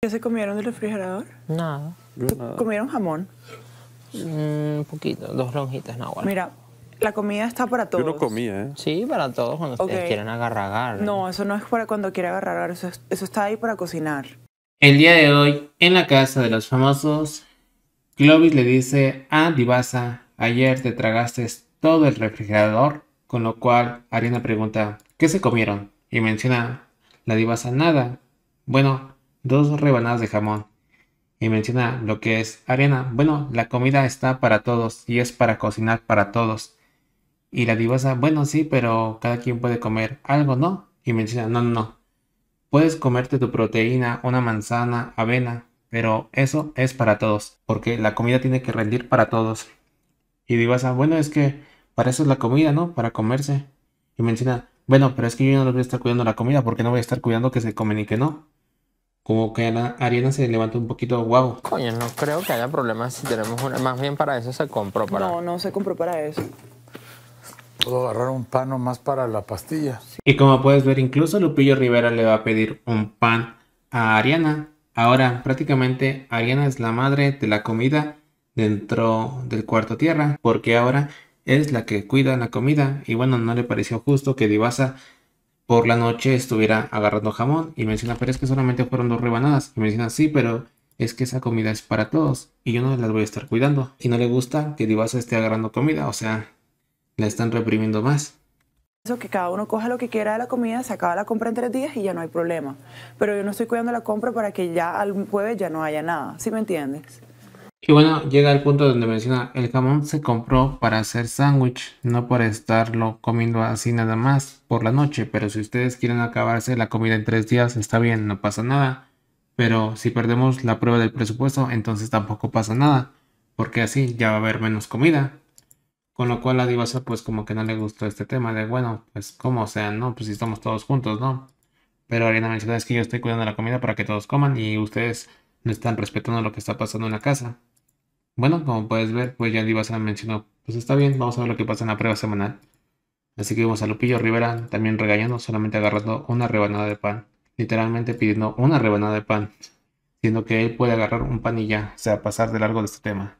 ¿Qué se comieron del refrigerador? Nada. ¿Comieron jamón? Mm, un poquito, dos lonjitas, nada. Mira, la comida está para todos. Yo no comía, ¿eh? Sí, para todos cuando ustedes quieran agarrar, No, eso no es para cuando quiera agarrar, eso, eso está ahí para cocinar. El día de hoy, en la casa de los famosos, Clovis le dice a Divasa, ayer te tragaste todo el refrigerador, con lo cual Ariana pregunta, ¿qué se comieron? Y menciona la Divasa, nada. Bueno, dos rebanadas de jamón. Y menciona lo que es arena. Bueno, la comida está para todos y es para cocinar para todos. Y la divasa, bueno, sí, pero cada quien puede comer algo, ¿no? Y menciona, no, no, no. Puedes comerte tu proteína, una manzana, avena, pero eso es para todos, porque la comida tiene que rendir para todos. Y divasa, bueno, es que para eso es la comida, ¿no? Para comerse. Y menciona, bueno, pero es que yo no voy a estar cuidando la comida porque no voy a estar cuidando que se comen y que no como que Ana, Ariana se levanta un poquito guapo. Coño, no creo que haya problemas si tenemos una. Más bien para eso se compró. Para... No, no se compró para eso. Puedo agarrar un pan más para la pastilla. Y como puedes ver, incluso Lupillo Rivera le va a pedir un pan a Ariana. Ahora, prácticamente Ariana es la madre de la comida dentro del cuarto tierra, porque ahora es la que cuida la comida. Y bueno, no le pareció justo que Divasa por la noche estuviera agarrando jamón. Y me menciona, pero es que solamente fueron dos rebanadas. Y me menciona, sí, pero es que esa comida es para todos y yo no las voy a estar cuidando. Y no le gusta que Divas esté agarrando comida, o sea, la están reprimiendo más. Eso que cada uno coja lo que quiera de la comida, se acaba la compra en tres días y ya no hay problema. Pero yo no estoy cuidando la compra para que ya al jueves ya no haya nada, ¿sí me entiendes? Y bueno, llega el punto donde menciona, el jamón se compró para hacer sándwich, no por estarlo comiendo así nada más por la noche, pero si ustedes quieren acabarse la comida en tres días, está bien, no pasa nada. Pero si perdemos la prueba del presupuesto, entonces tampoco pasa nada, porque así ya va a haber menos comida. Con lo cual a Divasa pues como que no le gustó este tema de, bueno, pues como sea, ¿no? Pues si estamos todos juntos, ¿no? Pero Ariana menciona es que yo estoy cuidando la comida para que todos coman y ustedes están respetando lo que está pasando en la casa. Bueno, como puedes ver, pues ya se mencionó, pues está bien, vamos a ver lo que pasa en la prueba semanal. Así que vimos a Lupillo Rivera también regañando, solamente agarrando una rebanada de pan. Literalmente pidiendo una rebanada de pan. Siendo que él puede agarrar un pan y ya, o sea, pasar de largo de este tema.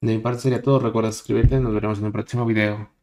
De mi parte sería todo, recuerda suscribirte, nos veremos en un próximo video.